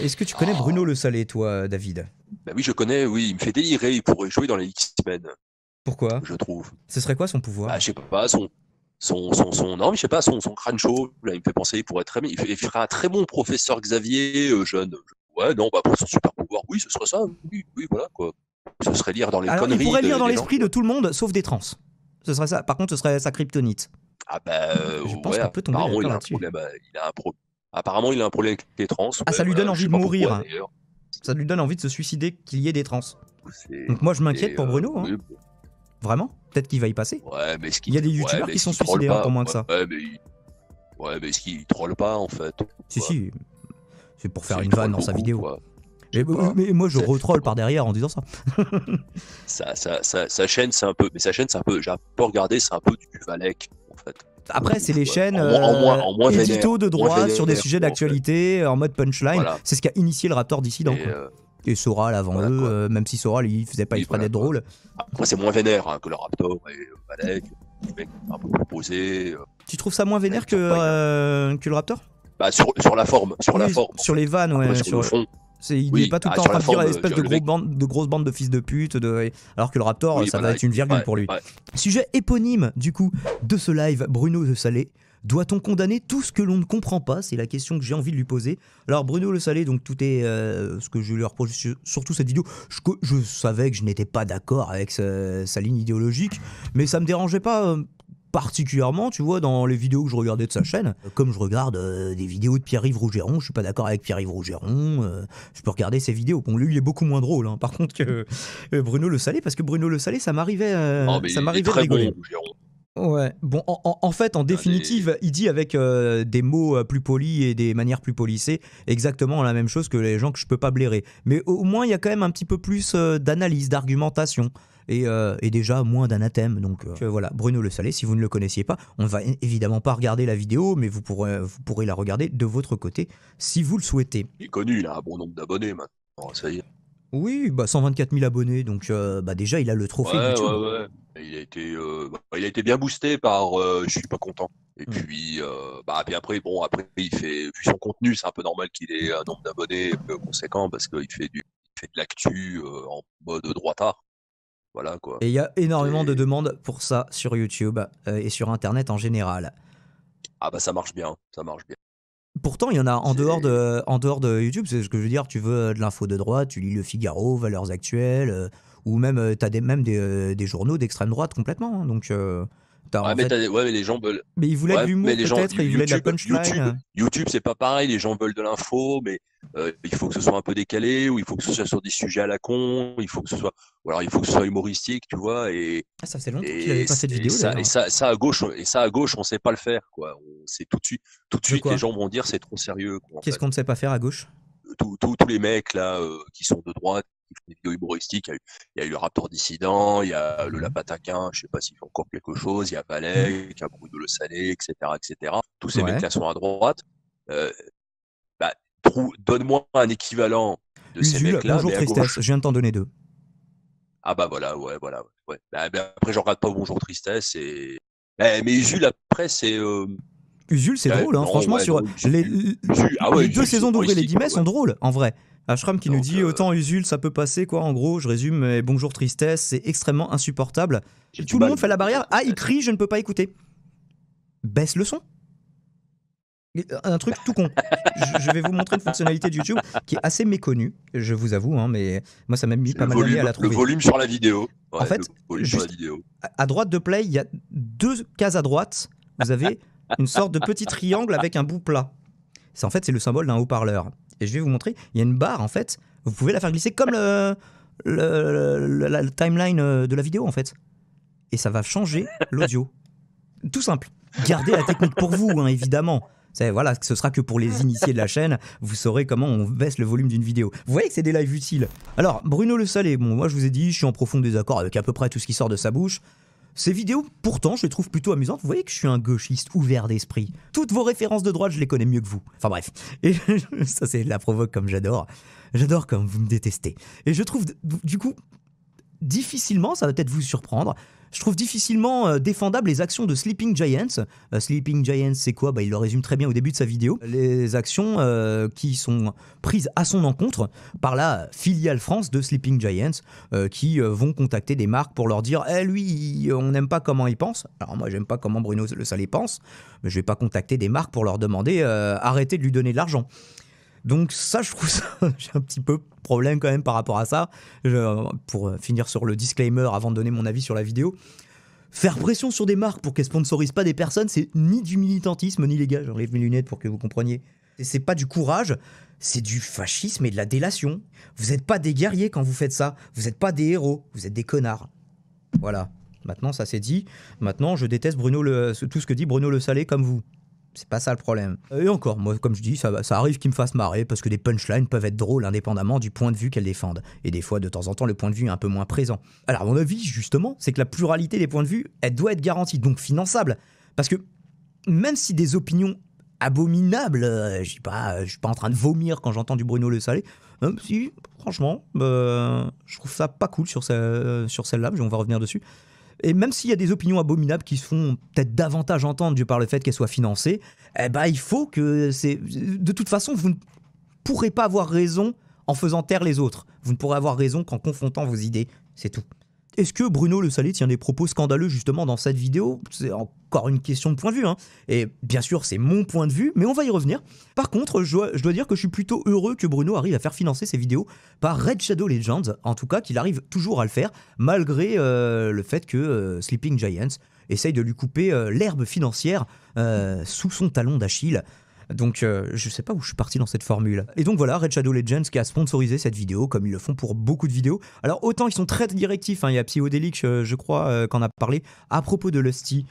Est-ce que tu connais oh. Bruno Le Salé, toi, David bah Oui, je connais, oui. Il me fait délirer. Il pourrait jouer dans les X-Men. Pourquoi Je trouve. Ce serait quoi son pouvoir Ah, Je sais pas, son. Son, son, non, mais je sais pas, son, son crâne chaud, là, il me fait penser, il pourrait être très, il, il un très bon professeur Xavier, euh, jeune. Ouais, non, bah, pour son super pouvoir, oui, ce serait ça, oui, oui, voilà, quoi. Ce serait lire dans les conneries. Il pourrait lire dans l'esprit de tout le monde, sauf des trans. Ce serait ça. Par contre, ce serait sa kryptonite. Ah bah, je euh, pense ouais, peut a un il a un problème euh, Apparemment, il a un problème avec les trans. Ah, ça lui donne envie de mourir. ça lui donne envie de se suicider qu'il y ait des trans. Donc moi, je m'inquiète pour euh, Bruno. Hein. Vraiment Peut-être qu'il va y passer. Ouais, mais ce il y a des youtubeurs qui sont suicidés pour moins que ça. Ouais, mais, est-ce qu'il troll pas en fait Si, si. C'est pour faire une vanne dans sa vidéo. Mais, moi, je retrolle par derrière en disant ça. ça, ça, ça sa chaîne, c'est un peu. Mais sa chaîne, c'est un peu. J'ai un peu regardé, c'est un peu du Valek en fait. Après, c'est les chaînes en, de droit sur des sujets d'actualité en mode punchline. C'est ce qui a initié le Raptor d'ici donc. Et euh, Soral avant eux, euh, même si Soral il faisait pas une voilà, d'être drôle. Après c'est moins vénère hein, que le Raptor et Valek, euh, un peu tu trouves ça moins vénère que, hein. que le Raptor Bah sur, la forme, sur la forme. Sur les vannes, ouais. C'est, il n'est pas tout le ah, temps en train de dire espèce de, de grosse bande de fils de pute, alors que le Raptor, ça va être une virgule pour lui. Sujet éponyme, du coup, de ce live, Bruno de Salé. Doit-on condamner tout ce que l'on ne comprend pas C'est la question que j'ai envie de lui poser. Alors Bruno Le Salé, donc tout est euh, ce que je lui reproche surtout cette vidéo. Je, savais que je n'étais pas d'accord avec sa, ligne idéologique, mais ça me dérangeait pas. Euh, particulièrement, tu vois, dans les vidéos que je regardais de sa chaîne. Euh, comme je regarde euh, des vidéos de Pierre-Yves Rougeron, je suis pas d'accord avec Pierre-Yves Rougeron, euh, je peux regarder ses vidéos. Bon, lui, il est beaucoup moins drôle, hein, par contre, que Bruno Le Salé, parce que Bruno Le Salé, ça m'arrivait ah, ça m'arrivait de rigoler. ouais, bon, en, fait, en ah, définitive, il dit avec des mots plus polis et des manières plus polissées exactement la même chose que les gens que je peux pas blairer. Mais au moins, il y a quand même un petit peu plus d'analyse, d'argumentation. Euh, et, déjà moins d'un thème Donc euh, voilà, Bruno Le Salé, si vous ne le connaissiez pas, on ne va évidemment pas regarder la vidéo, mais vous pourrez, vous pourrez la regarder de votre côté si vous le souhaitez. Il est connu, il a un bon nombre d'abonnés maintenant, ça y est. Oui, bah 124 000 abonnés, donc euh, bah, déjà il a le trophée YouTube. Ouais, ouais. Il a été, bah, il a été bien boosté par je suis pas content. Et hmm. puis, bah après bon après il fait vu son contenu c'est un peu normal qu'il ait un nombre d'abonnés conséquent parce qu'il fait fait de l'actu en mode droitard. Et il y a énormément de demandes pour ça sur YouTube euh, et sur Internet en général. Ah bah ça marche bien, ça marche bien. Pourtant, il y en a en dehors de, en dehors de YouTube, c'est ce que je veux dire, tu veux euh, de l'info de droite, tu lis Le Figaro, Valeurs Actuelles, euh, ou même tu as des, même des, journaux d'extrême droite complètement. Hein, donc, mais les gens veulent. Mais ils voulaient de l'humour peut-être, ils la YouTube, YouTube c'est pas pareil, les gens veulent de l'info, mais euh, il faut que ce soit un peu décalé, ou il faut que ce soit sur des sujets à la con, il faut que ce soit, ou alors il faut que ce soit humoristique, tu vois. Et ah, ça c'est longtemps cette vidéo. Et ça, ça, à gauche, et ça à gauche, on sait pas le faire, quoi. C'est tout de suite, tout de suite, les gens vont dire c'est trop sérieux. Qu'est-ce qu'on ne sait pas faire à gauche tous les mecs là euh, qui sont de droite, il y, a eu, le Raptor Dissident, il y a le mhm. Lapataquin, je ne sais pas s'il fait encore quelque chose, il y a Ballet, mhm. il y a Bruno Le Salé, etc., etc. Tous ces mecs-là sont à droite. Euh, bah, donne-moi un équivalent de ces mecs-là. Bonjour Tristesse, je viens de t'en donner deux. Ah bah voilà, ouais, voilà. Ouais. Bah, après, je regarde pas Bonjour Tristesse et. Eh, mais Usul, après, c'est. Euh... Usul, c'est drôle, franchement, sur les, deux saisons d'ouvrir les 10 mai sont drôles, en vrai. Ashram qui nous dit euh, autant Usul, ça peut passer, quoi. En gros, je résume, bonjour tristesse, c'est extrêmement insupportable. Tout le monde fait la barrière. Ah, il crie, je ne peux pas écouter. Baisse le son. Un truc tout con. je vais vous montrer une fonctionnalité de YouTube qui est assez méconnue, je vous avoue, hein, mais moi ça m'a mis pas mal volume, à la trouver. Le volume sur la vidéo. en fait, à droite de Play, il y a deux cases à droite. Vous avez une sorte de petit triangle avec un bout plat. C'est en fait c'est le symbole d'un haut-parleur. Et je vais vous montrer, il y a une barre en fait, vous pouvez la faire glisser comme le, la, timeline euh, de la vidéo en fait. Et ça va changer l'audio. Tout simple. Gardez la technique pour vous, hein, évidemment. voilà, ce sera que pour les initiés de la chaîne, vous saurez comment on baisse le volume d'une vidéo. Vous voyez que c'est des lives utiles. Alors, Bruno Le Salé, bon, moi je vous ai dit, je suis en profond désaccord avec à peu près tout ce qui sort de sa bouche. Ces vidéos, pourtant, je les trouve plutôt amusantes. Vous voyez que je suis un gauchiste ouvert d'esprit. Toutes vos références de droite, je les connais mieux que vous. Enfin bref. Et ça, c'est la provoque comme j'adore. J'adore comme vous me détestez. Et je trouve, du coup, difficilement, ça va peut-être vous surprendre, je trouve difficilement euh, défendables défendable les actions de Sleeping Giants. Euh, Sleeping Giants, c'est quoi bah, Il le résume très bien au début de sa vidéo. Les actions euh, qui sont prises à son encontre par la filiale France de Sleeping Giants, qui vont contacter des marques pour leur dire Eh, lui, on n'aime pas comment il pense. Alors, moi, j'aime pas comment Bruno Le Salé pense, mais je vais pas contacter des marques pour leur demander Arrêtez de lui donner de l'argent. Donc ça, je trouve ça, j'ai un petit peu problème quand même par rapport à ça. pour euh, finir sur le disclaimer avant de donner mon avis sur la vidéo, faire pression sur des marques pour qu'elles sponsorisent pas des personnes, c'est ni du militantisme, ni les gars, j'enlève mes lunettes pour que vous compreniez. C'est pas du courage, c'est du fascisme et de la délation. Vous êtes pas des guerriers quand vous faites ça, vous êtes pas des héros, vous êtes des connards. Voilà. Maintenant, ça c'est dit. Maintenant, je déteste Bruno le, tout ce que dit Bruno Le Salé comme vous. C'est pas ça le problème. Et encore, moi, comme je dis, ça, arrive qu'ils me fassent marrer parce que des punchlines peuvent être drôles indépendamment du point de vue qu'elles défendent. Et des fois, de temps en temps, le point de vue est un peu moins présent. Alors, à mon avis, justement, c'est que la pluralité des points de vue, elle doit être garantie, donc finançable. Parce que même si des opinions abominables, euh, je pas, euh, je suis pas en train de vomir quand j'entends du Bruno Le Salé, euh, si, franchement, euh, je trouve ça pas cool sur, sur celle-là, on va revenir dessus. Et même s'il y a des opinions abominables qui se font peut-être davantage entendre par le fait qu'elles soient financées, eh ben, il faut que c'est. De toute façon, vous ne pourrez pas avoir raison en faisant taire les autres. Vous ne pourrez avoir raison qu'en confrontant vos idées. C'est tout. Est-ce que Bruno Le Salé tient des propos scandaleux justement dans cette vidéo C'est encore une question de point de vue. Hein. Et bien sûr, c'est mon point de vue, mais on va y revenir. Par contre, je dois, dire que je suis plutôt heureux que Bruno arrive à faire financer ses vidéos par Red Shadow Legends. En tout cas, qu'il arrive toujours à le faire, malgré euh, le fait que euh, Sleeping Giants essaye de lui couper euh, l'herbe financière sous son talon d'Achille. Donc je euh, je sais pas où je suis parti dans cette formule. Et donc voilà, Red Shadow Legends qui a sponsorisé cette vidéo, comme ils le font pour beaucoup de vidéos. Alors autant ils sont très directifs, hein, il y a Psyodelic, euh, je, crois, euh, qu'on a parlé à propos de Lusty,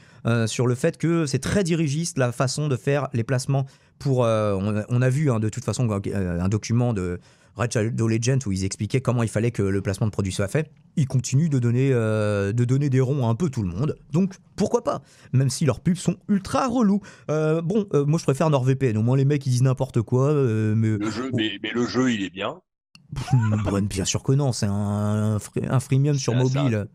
sur le fait que c'est très dirigiste la façon de faire les placements pour... On, a vu hein, de toute façon un document de Red Shadow Legends où ils expliquaient comment il fallait que le placement de produit soit fait, ils continuent de donner, euh, de donner des ronds à un peu tout le monde. Donc pourquoi pas Même si leurs pubs sont ultra relous. Euh, bon, euh, moi je préfère NordVPN. Au moins les mecs ils disent n'importe quoi. mais... Le jeu, il est bien. bien sûr que non, c'est un, un, freemium sur mobile.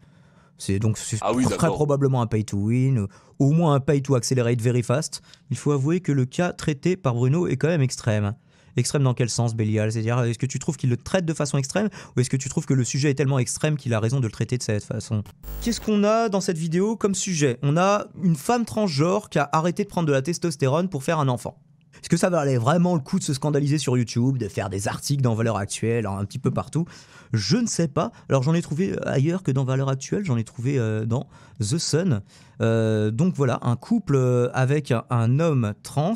C'est donc très ah probablement un pay to win, au moins un pay to accelerate very fast. Il faut avouer que le cas traité par Bruno est quand même extrême. Extrême dans quel sens, Bélial C'est-à-dire, est-ce que tu trouves qu'il le traite de façon extrême ou est-ce que tu trouves que le sujet est tellement extrême qu'il a raison de le traiter de cette façon Qu'est-ce qu'on a dans cette vidéo comme sujet On a une femme transgenre qui a arrêté de prendre de la testostérone pour faire un enfant. Est-ce que ça valait vraiment le coup de se scandaliser sur YouTube, de faire des articles dans Valeurs Actuelles, hein, un petit peu partout Je ne sais pas. Alors j'en ai trouvé euh, ailleurs que dans Valeurs Actuelles, j'en ai trouvé euh, dans The Sun. Euh, donc voilà, un couple avec un homme trans,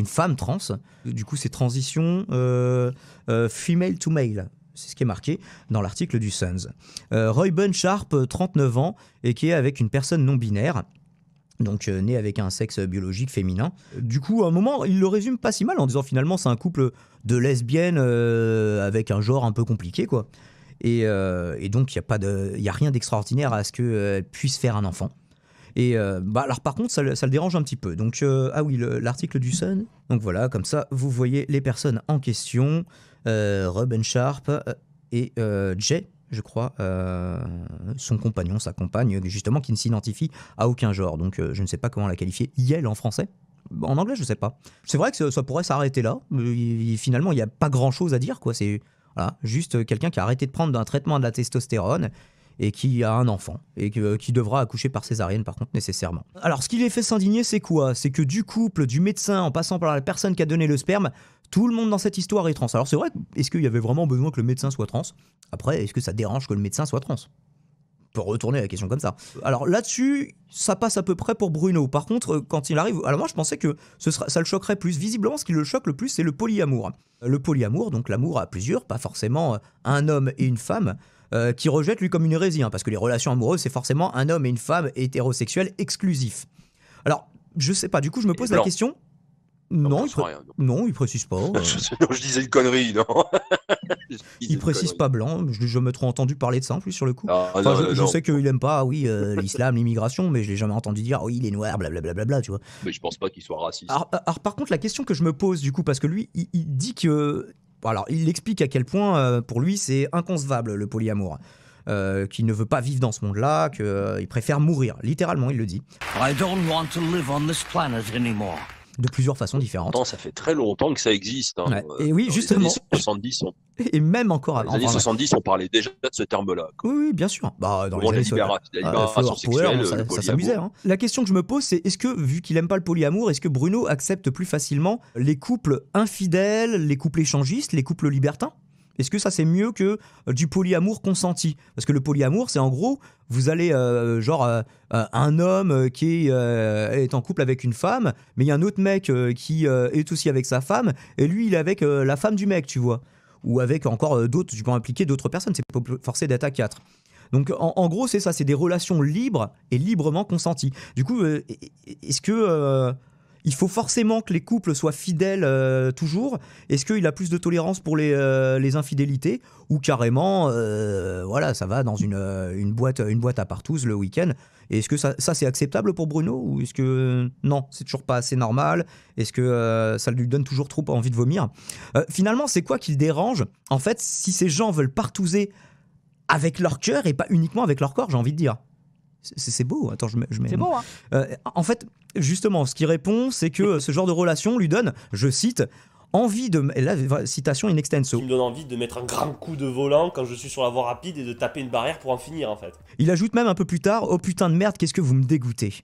une femme trans. Du coup, c'est transition euh, euh, female to male. C'est ce qui est marqué dans l'article du Suns. Euh, Roy Ben Sharp, 39 ans, et qui est avec une personne non binaire donc née né avec un sexe biologique féminin. Du coup, à un moment, il le résume pas si mal en disant finalement c'est un couple de lesbiennes avec un genre un peu compliqué, quoi. Et, donc, il n'y a, y a rien d'extraordinaire à ce qu'elle puisse faire un enfant. Et euh, bah, alors par contre, ça, le dérange un petit peu. Donc, euh, ah oui, l'article du Sun. Donc voilà, comme ça, vous voyez les personnes en question, euh, Ruben Sharp euh, et Jay, je crois, son compagnon, sa compagne, justement, qui ne s'identifie à aucun genre. Donc je ne sais pas comment la qualifier. Yel en français En anglais, je ne sais pas. C'est vrai que ça pourrait s'arrêter là. finalement, il n'y a pas grand-chose à dire, quoi. C'est juste quelqu'un qui a arrêté de prendre un traitement de la testostérone et qui a un enfant et euh, qui devra accoucher par césarienne par contre nécessairement. Alors ce qui les fait s'indigner c'est quoi C'est que du couple, du médecin en passant par la personne qui a donné le sperme, tout le monde dans cette histoire est trans. Alors c'est vrai, est-ce qu'il y avait vraiment besoin que le médecin soit trans Après, est-ce que ça dérange que le médecin soit trans Pour retourner la question comme ça. Alors là-dessus, ça passe à peu près pour Bruno. Par contre, euh, quand il arrive, alors moi je pensais que ça le choquerait plus. Visiblement, ce qui le choque le plus, c'est le polyamour. Le polyamour, donc l'amour à plusieurs, pas forcément euh, un homme et une femme. Euh, qui rejette lui comme une hérésie, hein, parce que les relations amoureuses, c'est forcément un homme et une femme hétérosexuels exclusifs. Alors, je sais pas, du coup, je me pose la question. Non, il pré... précise pas. je disais une connerie, non Il précise pas blanc. Je, me trop entendu parler de ça en plus sur le coup. Ah, je, sais qu'il aime pas, ah oui, euh, l'islam, l'immigration, mais je l'ai jamais entendu dire, ah oui, il est noir, blablabla, tu vois. Mais je pense pas qu'il soit raciste. Alors, par contre, la question que je me pose du coup, parce que lui, il dit que alors, il explique à quel point, euh, pour lui, c'est inconcevable le polyamour. Euh, qu'il ne veut pas vivre dans ce monde-là, qu'il préfère mourir. Littéralement, il le dit. I don't want to live on this planet de plusieurs façons différentes. ça fait très longtemps que ça existe. Hein, Et euh, oui, justement. Et même encore avant. En 70, on parlait déjà de ce terme-là. Oui, bien sûr. Bah, dans les années la euh, hein. La question que je me pose, c'est est-ce que, vu qu'il n'aime pas le polyamour, est-ce que Bruno accepte plus facilement les couples infidèles, les couples échangistes, les couples libertins est-ce que ça c'est mieux que euh, du polyamour consenti Parce que le polyamour, c'est en gros, vous allez, euh, genre, euh, un homme qui est, en couple avec une femme, mais il y a un autre mec qui est aussi avec sa femme, et lui, il est avec la femme du mec, tu vois. Ou avec encore d'autres, tu peux impliquer d'autres personnes, c'est pas forcé d'être à quatre. Donc en gros, c'est ça, c'est des relations libres et librement consenties. Du coup, e-, e-, est-ce que il faut forcément que les couples soient fidèles euh, toujours Est-ce qu'il a plus de tolérance pour les, euh, infidélités Ou carrément, euh, voilà, ça va dans une, boîte, une boîte à partouze le week-end Est-ce que ça, ça c'est acceptable pour Bruno Ou est-ce que non, c'est toujours pas assez normal Est-ce que ça lui donne toujours trop envie de vomir Finalement, c'est quoi qui le dérange En fait, si ces gens veulent partouzer avec leur cœur et pas uniquement avec leur corps, j'ai envie de dire. C'est beau. Attends, je mets. c'est beau, hein, hein. Euh, En fait, justement, ce qui répond, c'est que ce genre de relation lui donne, je cite, envie de. citation in extenso. Il me donne envie de mettre un grand coup de volant quand je suis sur la voie rapide et de taper une barrière pour en finir, en fait. Il ajoute même un peu plus tard Oh putain de merde, qu'est-ce que vous me dégoûtez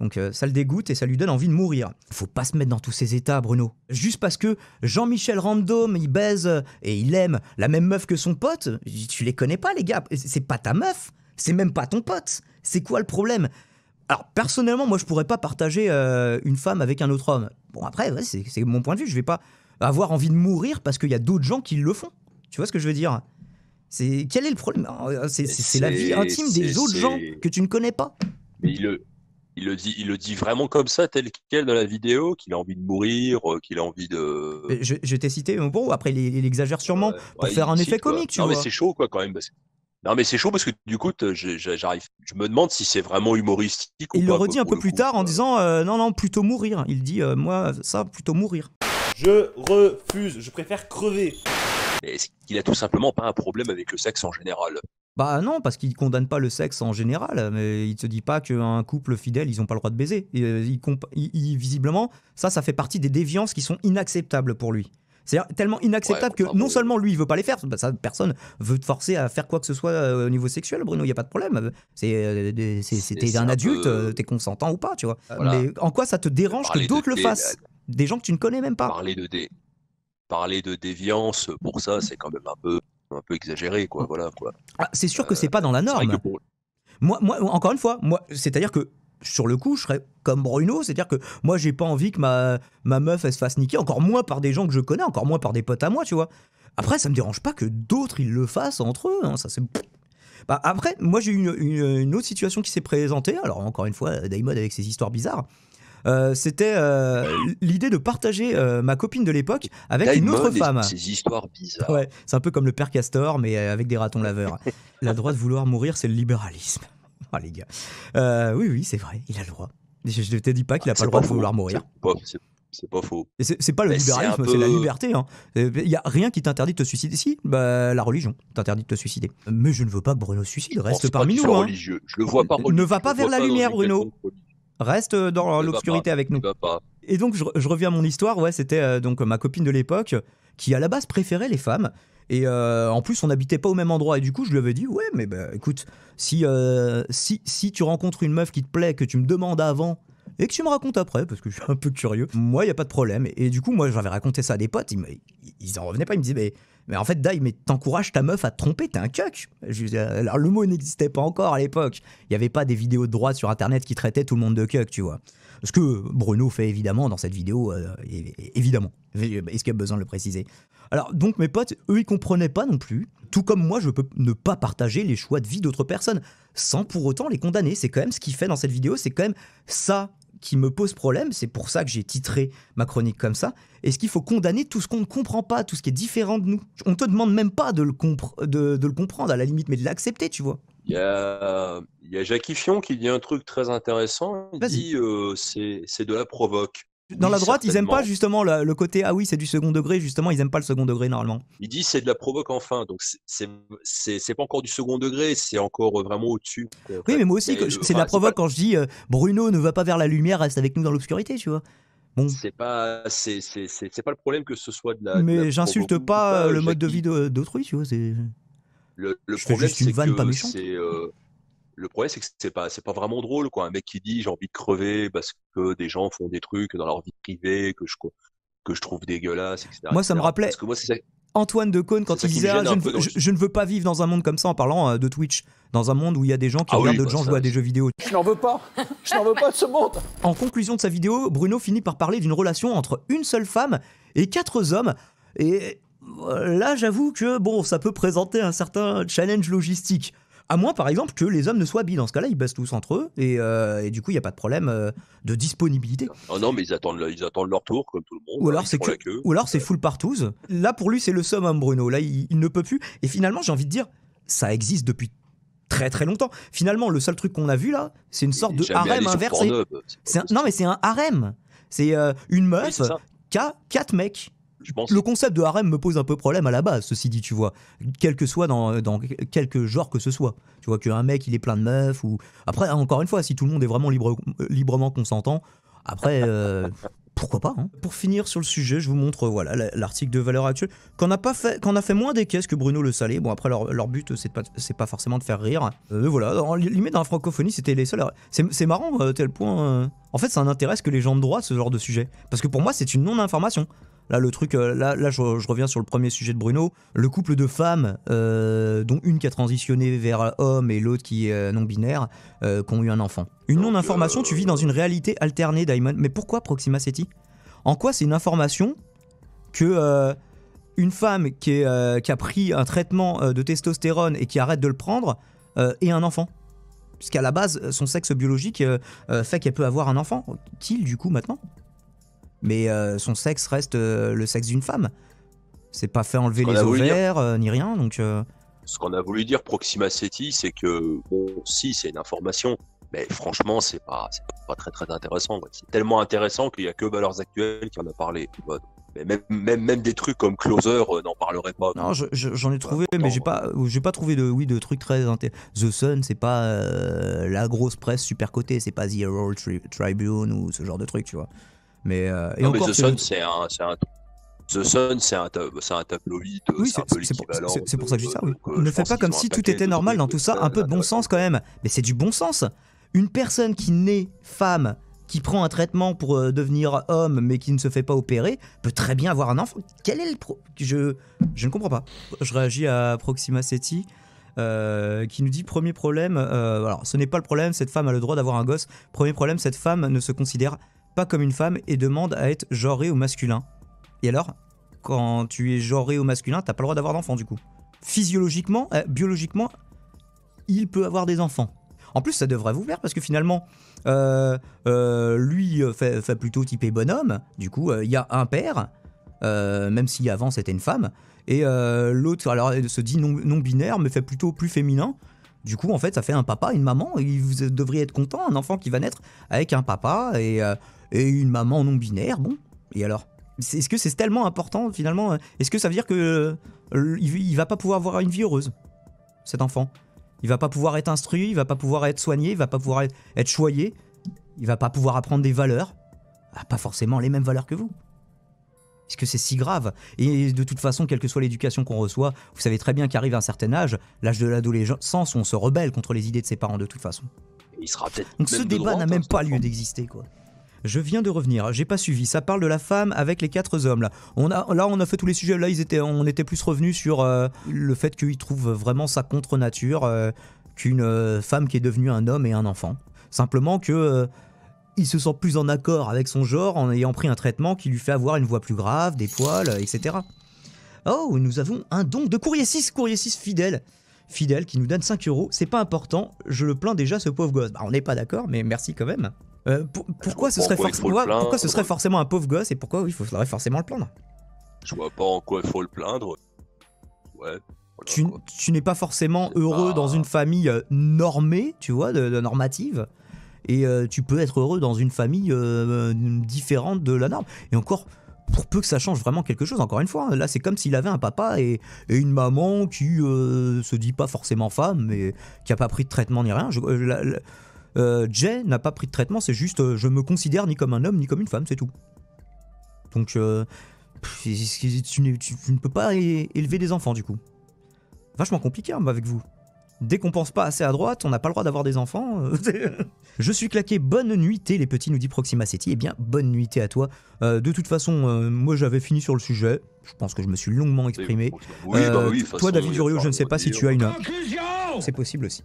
donc euh, ça le dégoûte et ça lui donne envie de mourir. Faut pas se mettre dans tous ces états, Bruno. Juste parce que Jean-Michel Random, il baise et il aime la même meuf que son pote, tu les connais pas les gars, c'est pas ta meuf, c'est même pas ton pote. C'est quoi le problème alors personnellement, moi je pourrais pas partager euh, une femme avec un autre homme. Bon après, c'est mon point de vue. Je vais pas avoir envie de mourir parce qu'il y a d'autres gens qui le font. Tu vois ce que je veux dire C'est quel est le problème oh, oh, C'est la vie intime des autres gens que tu ne connais pas. Mais il le, il le dit, il le dit vraiment comme ça, tel quel dans la vidéo, qu'il a envie de mourir, euh, qu'il a envie de. Euh, je, t'ai cité, bon après il, exagère sûrement pour faire un effet comique. Tu non mais c'est chaud quoi quand même. Non, mais c'est chaud parce que du coup, je, j'arrive. Je me demande si c'est vraiment humoristique. Il le redit un peu plus tard en disant euh, non, non, plutôt mourir. Il dit euh, moi, ça, plutôt mourir. Je refuse. Je préfère crever. Mais est-ce qu'il a tout simplement pas un problème avec le sexe en général Bah non, parce qu'il condamne pas le sexe en général. Mais il se dit pas qu'un couple fidèle, ils ont pas le droit de baiser. Et, euh, visiblement, ça, ça fait partie des déviances qui sont inacceptables pour lui. C'est tellement inacceptable que non seulement lui, il veut pas les faire, bah, ça, personne veut te forcer à faire quoi que ce soit euh, au niveau sexuel, Bruno, il n'y a pas de problème. C'est t'es euh, un adulte, euh, t'es consentant ou pas, tu vois. Mais en quoi ça te dérange que d'autres le fassent Des gens que tu ne connais même pas. Parler de, dé... Parler de déviance, pour ça, c'est quand même un peu, un peu exagéré, quoi. Voilà, quoi. Ah, c'est sûr que c'est pas dans la norme. Moi, moi, encore une fois, moi, c'est-à-dire que sur le coup, je serais comme Bruno, c'est-à-dire que moi, j'ai pas envie que ma, ma meuf, elle se fasse niquer, encore moins par des gens que je connais, encore moins par des potes à moi, tu vois. Après, ça me dérange pas que d'autres, ils le fassent entre eux, hein, ça c'est... Bah, après, moi, j'ai eu une, autre situation qui s'est présentée, alors encore une fois, Daimod avec ses histoires bizarres, euh, c'était euh, l'idée de partager euh, ma copine de l'époque avec une autre femme. Ces histoires bizarres. Ouais, c'est un peu comme le père Castor, mais avec des ratons laveurs. La droite vouloir mourir, c'est le libéralisme. Ah, les gars. Euh, oui, oui, c'est vrai, il a le droit. Je ne te dis pas qu'il n'a ah, pas le droit de vouloir mourir. C'est pas faux. C'est pas le ben, libéralisme, c'est la liberté. Il hein. euh, y n'y a rien qui t'interdit de te suicider. Si, bah, la religion t'interdit de te suicider. Mais je ne veux pas que Bruno suicide. Reste parmi nous. Hein. Religieux. Je le vois pas. Ne va pas vers la lumière, Bruno. Reste dans l'obscurité avec nous. Et donc, je, reviens à mon histoire. Ouais, c'était euh, donc ma copine de l'époque qui, à la base, préférait les femmes et euh, en plus, on n'habitait pas au même endroit. Et du coup, je lui avais dit, ouais, mais bah, écoute, si, euh, si, si tu rencontres une meuf qui te plaît, que tu me demandes avant et que tu me racontes après, parce que je suis un peu curieux, moi, il n'y a pas de problème. Et, du coup, moi, j'avais raconté ça à des potes, ils, n'en en revenaient pas, ils me disaient, mais mais en fait, Dai, mais t'encourages ta meuf à tromper, t'es un cuck. Alors, le mot n'existait pas encore à l'époque. Il n'y avait pas des vidéos de droite sur Internet qui traitaient tout le monde de cuck, tu vois. Ce que Bruno fait évidemment dans cette vidéo, euh, évidemment. Euh, est-ce qu'il y a besoin de le préciser Alors, donc, mes potes, eux, ils comprenaient pas non plus. Tout comme moi, je peux ne pas partager les choix de vie d'autres personnes sans pour autant les condamner. C'est quand même ce qu'il fait dans cette vidéo, c'est quand même ça qui me pose problème, c'est pour ça que j'ai titré ma chronique comme ça, est-ce qu'il faut condamner tout ce qu'on ne comprend pas, tout ce qui est différent de nous On ne te demande même pas de le, comprendre à la limite, mais de l'accepter, tu vois. Il y a, il Fion qui dit un truc très intéressant. Il dit euh, c'est de la provoque. Dans la droite, ils aiment pas justement le, côté ah oui, c'est du second degré, justement, ils aiment pas le second degré normalement. Il dit « c'est de la provoque enfin, donc c'est pas encore du second degré, c'est encore euh, vraiment au-dessus. oui, mais moi aussi, c'est de la provoque quand je dis euh, Bruno ne va pas vers la lumière, reste avec nous dans l'obscurité, tu vois. Bon. C'est pas, c'est pas le problème que ce soit de la. Mais j'insulte pas, euh, le mode de vie d'autrui, tu vois. Le, le problème, c'est que c'est le problème c'est que c'est pas pas vraiment drôle quoi un mec qui dit j'ai envie de crever parce que des gens font des trucs dans leur vie privée que je que je trouve dégueulasse etc moi ça me rappelait Antoine de Caunes quand il disait ah, je, ne veux, pas vivre dans un monde comme ça en parlant euh, de Twitch dans un monde où il y a des gens qui ah regardent bah, d'autres gens jouer à des jeux vidéo je n'en veux pas je n'en veux pas de ce monde en conclusion de sa vidéo Bruno finit par parler d'une relation entre une seule femme et quatre hommes et euh, là j'avoue que bon ça peut présenter un certain challenge logistique à moins, par exemple, que les hommes ne soient bides. Dans ce cas-là, ils baissent tous entre eux et, euh, du coup, il n'y a pas de problème euh, de disponibilité. Oh non, mais ils attendent, ils attendent leur tour, comme tout le monde. Ou alors, c'est, que, ou alors c'est full partouze. Là, pour lui, c'est le summum, Bruno. Là, il, ne peut plus. Et finalement, j'ai envie de dire, ça existe depuis très très longtemps. Finalement, le seul truc qu'on a vu là, c'est une sorte de harem inversé. non, mais c'est un harem. C'est euh, une meuf quatre mecs. Le concept de harem me pose un peu problème à la base, ceci dit, tu vois. Quel que soit dans, dans quelque genre que ce soit. Tu vois, qu'un mec, il est plein de meufs. ou Après, hein, encore une fois, si tout le monde est vraiment librement consentant, après. Euh, pourquoi pas hein. Pour finir sur le sujet, je vous montre voilà l'article de valeur actuelle qu'on a pas fait a fait moins des caisses que Bruno Le Salé. Bon après leur, but c'est pas pas forcément de faire rire. Euh, voilà, en limite dans la francophonie, c'était les seuls. C'est C'est marrant euh, à tel point en fait ça n'intéresse que les gens de droit ce genre de sujet parce que pour moi c'est une non information. Là, le truc, euh, là, là je, reviens sur le premier sujet de Bruno. Le couple de femmes, euh, dont une qui a transitionné vers homme et l'autre qui est euh, non-binaire, qui ont eu un enfant. Une non-information, tu vis dans une réalité alternée, Diamond. Mais pourquoi Proxima Ceti En quoi c'est une information que une femme qui, a pris un traitement de testostérone et qui arrête de le prendre ait un enfant Puisqu'à la base, son sexe biologique fait qu'elle peut avoir un enfant. Qu'il, du coup, maintenant mais euh, son sexe reste euh, le sexe d'une femme. C'est pas fait enlever les ovaires euh, ni rien, donc. Ce qu'on a voulu dire Proxima Ceti, c'est que bon, si c'est une information, mais franchement c'est pas pas très très intéressant. C'est tellement intéressant qu'il y a que Valeurs Actuelles qui en a parlé. mais même, même, même, des trucs comme Closer n'en parlerait pas. Non, j'en ai trouvé, mais j'ai pas, j'ai pas trouvé de, oui, de trucs très intéressants. The Sun, c'est pas la grosse presse super cotée, c'est pas The Herald Tribune ou ce genre de truc, tu vois. Mais, mais The Sun, c'est un, un, c'est c'est pour, ça que je dis ça. ne fais pas comme si tout était normal dans tout ça. Un peu de bon sens quand même. Mais c'est du bon sens. Une personne qui naît femme, qui prend un traitement pour euh, devenir homme, mais qui ne se fait pas opérer, peut très bien avoir un enfant. Quel est le je, ne comprends pas. Je réagis à Proxima Setti euh, qui nous dit premier problème, euh, alors ce n'est pas le problème, cette femme a le droit d'avoir un gosse, premier problème, cette femme ne se considère pas comme une femme et demande à être genré au masculin. Et alors, quand tu es genré au masculin, t'as pas le droit d'avoir d'enfants du coup. Physiologiquement, euh, biologiquement, il peut avoir des enfants. En plus, ça devrait vous plaire parce que finalement, euh, euh, lui fait, plutôt type bonhomme. Du coup, il y a un père, même si avant c'était une femme. Et l'autre, alors, se dit non-binaire, mais fait plutôt plus féminin. Du coup, en fait, ça fait un papa, une maman. Et vous devriez être content, un enfant qui va naître avec un papa et et une maman non binaire, bon, et alors Est-ce que c'est tellement important finalement euh, Est-ce que ça veut dire que euh, il va pas pouvoir avoir une vie heureuse, cet enfant Il va pas pouvoir être instruit, il va pas pouvoir être soigné, il va pas pouvoir être, choyé, il va pas pouvoir apprendre des valeurs, ah, pas forcément les mêmes valeurs que vous. Est-ce que c'est si grave Et de toute façon, quelle que soit l'éducation qu'on reçoit, vous savez très bien qu'arrive un certain âge, l'âge de l'adolescence, on se rebelle contre les idées de ses parents de toute façon. Il sera Donc ce débat n'a même pas lieu d'exister, quoi. Je viens de revenir, j'ai pas suivi. Ça parle de la femme avec les quatre hommes là. On a, là, fait tous les sujets. Là, ils étaient, on était plus revenus sur euh, le fait qu'ils trouve vraiment sa contre nature euh, qu'une euh, femme qui est devenue un homme et un enfant. Simplement que il se sent plus en accord avec son genre en ayant pris un traitement qui lui fait avoir une voix plus grave, des poils, etc. Oh, nous avons un don de courrier 6, courrier 6 fidèle. Fidèle qui nous donne 5 euros, c'est pas important, je le plains déjà ce pauvre gosse. Bah, on n'est pas d'accord, mais merci quand même. Euh, bah, pourquoi, ce serait, forcément un pauvre gosse et pourquoi il faudrait forcément le plaindre Je vois pas en quoi il faut le plaindre. Ouais. tu, n'es pas forcément heureux dans une famille euh, normée, tu vois, de, normative. Et euh, tu peux être heureux dans une famille différente de la norme. Et encore, pour peu que ça change vraiment quelque chose, encore une fois, hein. là c'est comme s'il avait un papa et, une maman qui se dit pas forcément femme, mais qui a pas pris de traitement ni rien. Euh, Jay n'a pas pris de traitement, c'est juste euh, je me considère ni comme un homme ni comme une femme, c'est tout. Donc euh, tu, ne peux pas élever des enfants du coup. Vachement compliqué hein, avec vous. Dès qu'on pense pas assez à droite, on n'a pas le droit d'avoir des enfants. Euh. je suis claqué, bonne nuitée les petits, nous dit Proxima Ceti. Eh bien, bonne nuitée à toi. de toute façon, moi j'avais fini sur le sujet. Je pense que je me suis longuement exprimé. Bah toi, David Durio, je ne sais pas si tu as une... C'est possible aussi.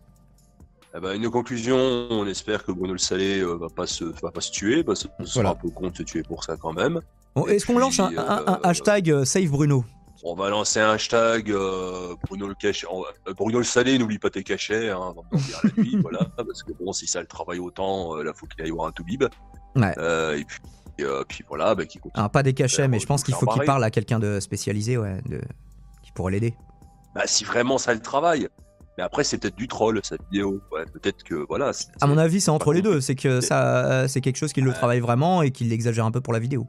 Eh ben, une conclusion, on espère que Bruno Le Salé ne euh, va, pas se, va pas se tuer, parce que ce sera un peu con de se tuer pour ça quand même. Est-ce qu'on lance un, euh, hashtag euh, Save Bruno On va lancer un hashtag Bruno, le cachet, Bruno Le Salé, n'oublie pas tes cachets, hein, on dire à parce que bon, si ça le travaille autant, il faut qu'il aille voir un toubib. Ouais. et puis, voilà, bah, qui ah, Pas des cachets, mais je pense qu'il faut qu'il parle à quelqu'un de spécialisé, ouais, qui pourrait l'aider. Bah, si vraiment ça le travaille. Mais après, c'est peut-être du troll, cette vidéo. peut-être que, voilà. À mon avis, c'est entre les deux. C'est que ça, c'est quelque chose qu'il le travaille vraiment et qu'il l'exagère un peu pour la vidéo.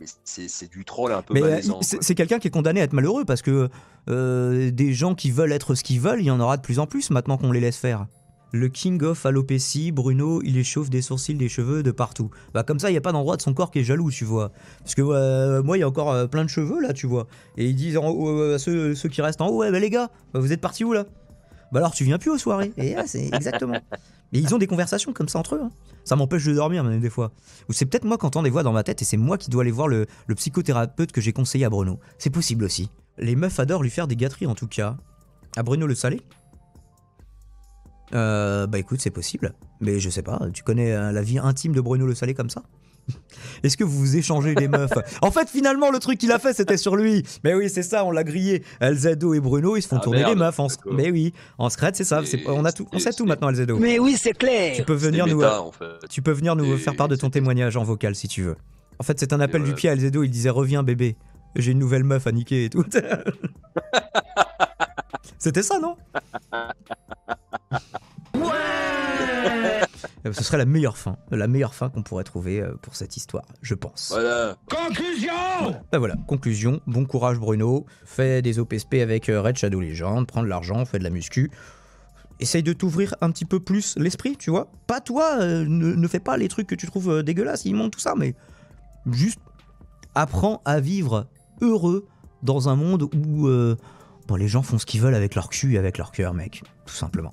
Mais c'est, c'est du troll un peu. Mais euh, c'est, quelqu'un qui est condamné à être malheureux parce que euh, des gens qui veulent être ce qu'ils veulent, il y en aura de plus en plus maintenant qu'on les laisse faire. Le king of alopécie, Bruno, il échauffe des sourcils, des cheveux, de partout. Bah comme ça, il n'y a pas d'endroit de son corps qui est jaloux, tu vois. Parce que euh, moi, il y a encore euh, plein de cheveux là, tu vois. Et ils disent euh, à ceux, qui restent en haut, ouais, bah les gars, bah, vous êtes partis où là Bah alors, tu viens plus aux soirées. Et c'est exactement. Mais ils ont des conversations comme ça entre eux. Hein. Ça m'empêche de dormir même des fois. Ou c'est peut-être moi qui entends des voix dans ma tête et c'est moi qui dois aller voir le, le psychothérapeute que j'ai conseillé à Bruno. C'est possible aussi. Les meufs adorent lui faire des gâteries en tout cas. À Bruno le Salé euh, bah écoute, c'est possible, mais je sais pas, tu connais euh, la vie intime de Bruno Le Salé comme ça Est-ce que vous vous échangez les meufs En fait, finalement, le truc qu'il a fait, c'était sur lui. Mais oui, c'est ça, on l'a grillé. Zedo et Bruno, ils se font ah tourner les meufs. En... Mais oui, en secret, c'est ça. On, a tout, on sait tout maintenant, Elzado. Mais oui, c'est clair. Tu peux venir nous, euh, tu peux venir nous faire part de ton témoignage en vocal si tu veux. En fait, c'est un appel du pied à Zedo Il disait Reviens, bébé. J'ai une nouvelle meuf à niquer et tout. C'était ça, non Ouais euh, Ce serait la meilleure fin, la meilleure fin qu'on pourrait trouver euh, pour cette histoire, je pense. Voilà. Conclusion Bah voilà, conclusion, bon courage Bruno, fais des OPSP avec euh, Red Shadow Legend, prends de l'argent, fais de la muscu. Essaye de t'ouvrir un petit peu plus l'esprit, tu vois. Pas toi, ne, fais pas les trucs que tu trouves dégueulasses, immondes, tout ça, mais juste apprends à vivre heureux dans un monde où Bon, les gens font ce qu'ils veulent avec leur cul et avec leur cœur, mec, tout simplement.